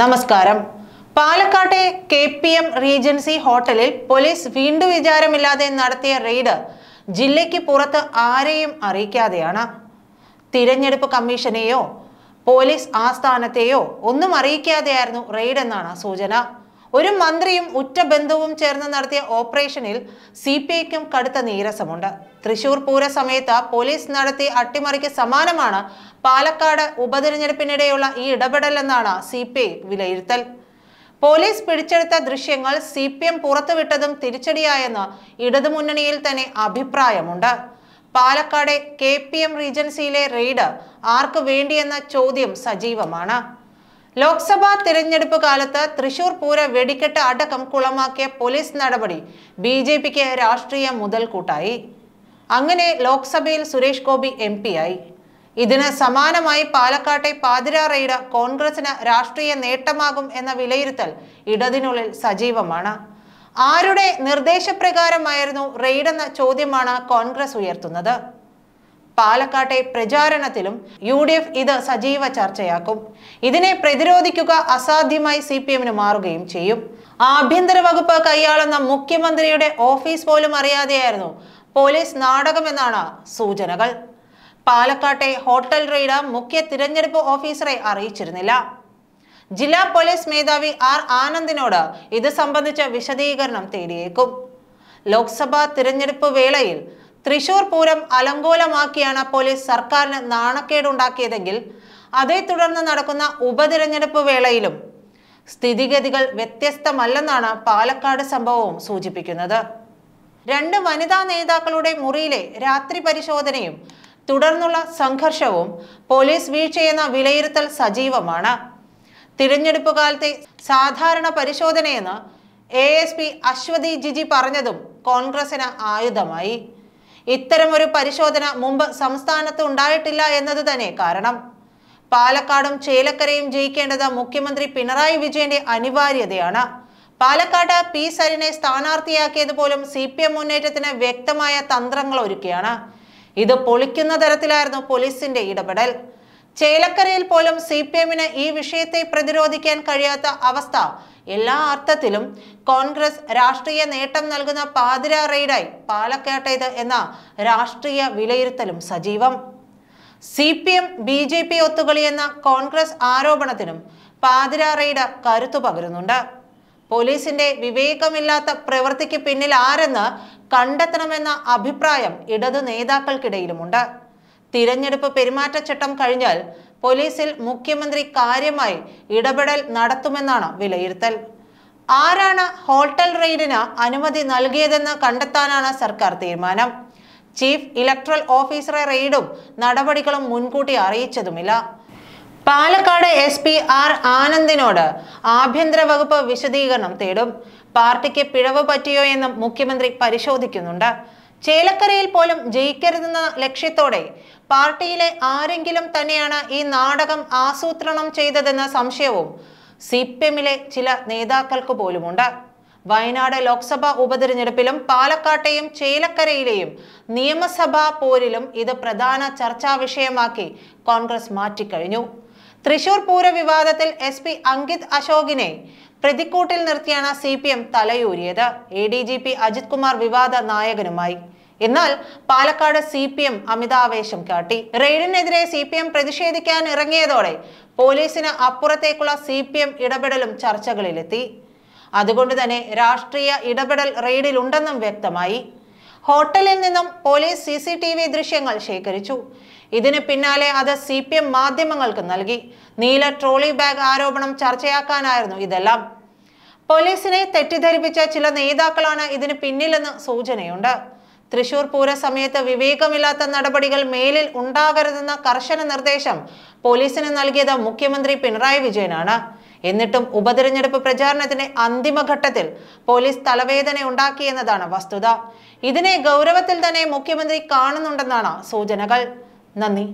നമസ്കാരം പാലക്കാട്ടെ K P M Regency ഹോട്ടലിൽ പോലീസ് വീണ്ടും വിചാരമില്ലാതെ നടത്തിയ റെയ്ഡ് ജില്ലയ്ക്ക് പുറത്ത് ആരെയും അറിയിക്കാതെയാണ് തിരഞ്ഞെടുപ്പ് കമ്മീഷനെയോ പോലീസ് ആസ്ഥാനത്തെയോ ഒന്നും അറിയിക്കാതെയായിരുന്നു റെയ്ഡ് എന്നാണ് സൂചന ഒരു മന്ത്രിയും ഉറ്റ ബന്ധുവും ചേർന്ന് നടത്തിയ ഓപ്പറേഷനിൽ സി പി ഐക്കും കടുത്ത നീരസമുണ്ട് തൃശൂർ പൂരസമയത്ത് പോലീസ് നടത്തിയ അട്ടിമറിക്ക് സമാനമാണ് പാലക്കാട് ഉപതെരഞ്ഞെടുപ്പിനിടെയുള്ള ഈ എന്നാണ് സി പി ഐ വിലയിരുത്തൽ പോലീസ് പിടിച്ചെടുത്ത ദൃശ്യങ്ങൾ സി പി എം പുറത്തുവിട്ടതും തിരിച്ചടിയായെന്ന് ഇടതുമുന്നണിയിൽ തന്നെ അഭിപ്രായമുണ്ട് പാലക്കാട് കെ പി എം റീജൻസിയിലെ റെയ്ഡ് ആർക്ക് വേണ്ടിയെന്ന ചോദ്യം സജീവമാണ് ലോക്സഭാ തിരഞ്ഞെടുപ്പ് കാലത്ത് തൃശൂർ പൂര വെടിക്കെട്ട് അടക്കം കുളമാക്കിയ പോലീസ് നടപടി ബി ജെ പിക്ക് രാഷ്ട്രീയ മുതൽക്കൂട്ടായി അങ്ങനെ ലോക്സഭയിൽ സുരേഷ് ഗോപി എം ആയി ഇതിന് സമാനമായി പാലക്കാട്ടെ പാതിര റെയ്ഡ് കോൺഗ്രസിന് രാഷ്ട്രീയ നേട്ടമാകും എന്ന വിലയിരുത്തൽ ഇടതിനുള്ളിൽ സജീവമാണ് ആരുടെ നിർദ്ദേശപ്രകാരമായിരുന്നു റെയ്ഡെന്ന ചോദ്യമാണ് കോൺഗ്രസ് ഉയർത്തുന്നത് പാലക്കാട്ടെ പ്രചാരണത്തിലും യു ഡി എഫ് ഇത് സജീവ ചർച്ചയാക്കും ഇതിനെ പ്രതിരോധിക്കുക അസാധ്യമായി സി പി എമ്മിന് മാറുകയും ചെയ്യും ആഭ്യന്തര വകുപ്പ് കൈയാളുന്ന മുഖ്യമന്ത്രിയുടെ ഓഫീസ് പോലും അറിയാതെയായിരുന്നു പോലീസ് നാടകമെന്നാണ് സൂചനകൾ പാലക്കാട്ടെ ഹോട്ടൽ റെയ്ഡ് മുഖ്യ തിരഞ്ഞെടുപ്പ് ഓഫീസറെ അറിയിച്ചിരുന്നില്ല ജില്ലാ പോലീസ് മേധാവി ആർ ആനന്ദിനോട് ഇത് സംബന്ധിച്ച വിശദീകരണം തേടിയേക്കും ലോക്സഭാ തിരഞ്ഞെടുപ്പ് വേളയിൽ തൃശൂർ പൂരം അലങ്കോലമാക്കിയാണ് പോലീസ് സർക്കാരിന് നാണക്കേടുണ്ടാക്കിയതെങ്കിൽ അതേ തുടർന്ന് നടക്കുന്ന ഉപതിരഞ്ഞെടുപ്പ് വേളയിലും സ്ഥിതിഗതികൾ വ്യത്യസ്തമല്ലെന്നാണ് പാലക്കാട് സംഭവവും സൂചിപ്പിക്കുന്നത് രണ്ട് വനിതാ നേതാക്കളുടെ മുറിയിലെ രാത്രി പരിശോധനയും തുടർന്നുള്ള സംഘർഷവും പോലീസ് വീഴ്ചയെന്ന വിലയിരുത്തൽ സജീവമാണ് തിരഞ്ഞെടുപ്പ് കാലത്തെ സാധാരണ പരിശോധനയെന്ന് A S P Aswathi Jiji പറഞ്ഞതും കോൺഗ്രസിന് ആയുധമായി ഒരു പരിശോധന മുമ്പ് സംസ്ഥാനത്ത് ഉണ്ടായിട്ടില്ല എന്നത് തന്നെ കാരണം പാലക്കാടും ചേലക്കരയും ജയിക്കേണ്ടത് മുഖ്യമന്ത്രി പിണറായി വിജയന്റെ അനിവാര്യതയാണ് പാലക്കാട് പി സരിനെ സ്ഥാനാർത്ഥിയാക്കിയത് പോലും സി പി എം മുന്നേറ്റത്തിന് വ്യക്തമായ തന്ത്രങ്ങൾ ഒരുക്കിയാണ് ഇത് പൊളിക്കുന്ന തരത്തിലായിരുന്നു പോലീസിന്റെ ഇടപെടൽ ചേലക്കരയിൽ പോലും സി പി എമ്മിന് ഈ വിഷയത്തെ പ്രതിരോധിക്കാൻ കഴിയാത്ത അവസ്ഥ എല്ലാ അർത്ഥത്തിലും കോൺഗ്രസ് രാഷ്ട്രീയ നേട്ടം നൽകുന്ന പാതിര റെയ്ഡായി പാലക്കാട്ടേത് എന്ന രാഷ്ട്രീയ വിലയിരുത്തലും സജീവം C P M B J P ഒത്തുകളിയെന്ന കോൺഗ്രസ് ആരോപണത്തിനും പാതിര റെയ്ഡ് കരുത്തു പകരുന്നുണ്ട് പോലീസിന്റെ വിവേകമില്ലാത്ത പ്രവൃത്തിക്ക് പിന്നിൽ ആരെന്ന് കണ്ടെത്തണമെന്ന അഭിപ്രായം ഇടതു നേതാക്കൾക്കിടയിലുമുണ്ട് തിരഞ്ഞെടുപ്പ് പെരുമാറ്റച്ചട്ടം കഴിഞ്ഞാൽ പോലീസിൽ മുഖ്യമന്ത്രി കാര്യമായി ഇടപെടൽ നടത്തുമെന്നാണ് വിലയിരുത്തൽ ആരാണ് ഹോട്ടൽ റെയ്ഡിന് അനുമതി നൽകിയതെന്ന് കണ്ടെത്താനാണ് സർക്കാർ തീരുമാനം ചീഫ് ഇലക്ട്രൽ ഓഫീസറെ റെയ്ഡും നടപടികളും മുൻകൂട്ടി അറിയിച്ചതുമില്ല പാലക്കാട് എസ് പി ആർ ആനന്ദിനോട് ആഭ്യന്തര വകുപ്പ് വിശദീകരണം തേടും പാർട്ടിക്ക് പിഴവ് പറ്റിയോ എന്നും മുഖ്യമന്ത്രി പരിശോധിക്കുന്നുണ്ട് ചേലക്കരയിൽ പോലും ജയിക്കരുതെന്ന ലക്ഷ്യത്തോടെ പാർട്ടിയിലെ ആരെങ്കിലും തന്നെയാണ് ഈ നാടകം ആസൂത്രണം ചെയ്തതെന്ന സംശയവും സി പി എമ്മിലെ ചില നേതാക്കൾക്ക് പോലുമുണ്ട് വയനാട് ലോക്സഭാ ഉപതെരഞ്ഞെടുപ്പിലും പാലക്കാട്ടെയും ചേലക്കരയിലെയും നിയമസഭാ പോരിലും ഇത് പ്രധാന ചർച്ചാ വിഷയമാക്കി കോൺഗ്രസ് മാറ്റിക്കഴിഞ്ഞു തൃശൂർ പൂര വിവാദത്തിൽ എസ് പി അങ്കിത് അശോകിനെ പ്രതിക്കൂട്ടിൽ നിർത്തിയാണ് സി പി എം തലയൂരിയത് A D G P Ajith Kumar വിവാദ നായകനുമായി എന്നാൽ പാലക്കാട് സി പി എം അമിതാവേശം കാട്ടി റെയ്ഡിനെതിരെ സി പി എം പ്രതിഷേധിക്കാൻ ഇറങ്ങിയതോടെ പോലീസിന് അപ്പുറത്തേക്കുള്ള സി പി എം ഇടപെടലും ചർച്ചകളിലെത്തി അതുകൊണ്ട് തന്നെ രാഷ്ട്രീയ ഇടപെടൽ റെയ്ഡിലുണ്ടെന്നും വ്യക്തമായി ഹോട്ടലിൽ നിന്നും police C C T V ദൃശ്യങ്ങൾ ശേഖരിച്ചു ഇതിന് പിന്നാലെ അത് സി പി എം മാധ്യമങ്ങൾക്ക് നൽകി നീല ട്രോളി ബാഗ് ആരോപണം ചർച്ചയാക്കാനായിരുന്നു ഇതെല്ലാം പോലീസിനെ തെറ്റിദ്ധരിപ്പിച്ച ചില നേതാക്കളാണ് ഇതിന് പിന്നിലെന്ന് സൂചനയുണ്ട് തൃശൂർ പൂരസമയത്ത് വിവേകമില്ലാത്ത നടപടികൾ മേലിൽ ഉണ്ടാകരുതെന്ന കർശന നിർദ്ദേശം പോലീസിന് നൽകിയത് മുഖ്യമന്ത്രി പിണറായി വിജയനാണ് എന്നിട്ടും ഉപതെരഞ്ഞെടുപ്പ് പ്രചാരണത്തിന്റെ അന്തിമഘട്ടത്തിൽ പോലീസ് തലവേദന ഉണ്ടാക്കിയെന്നതാണ് വസ്തുത ഇതിനെ ഗൗരവത്തിൽ തന്നെ മുഖ്യമന്ത്രി കാണുന്നുണ്ടെന്നാണ് സൂചനകൾ നന്ദി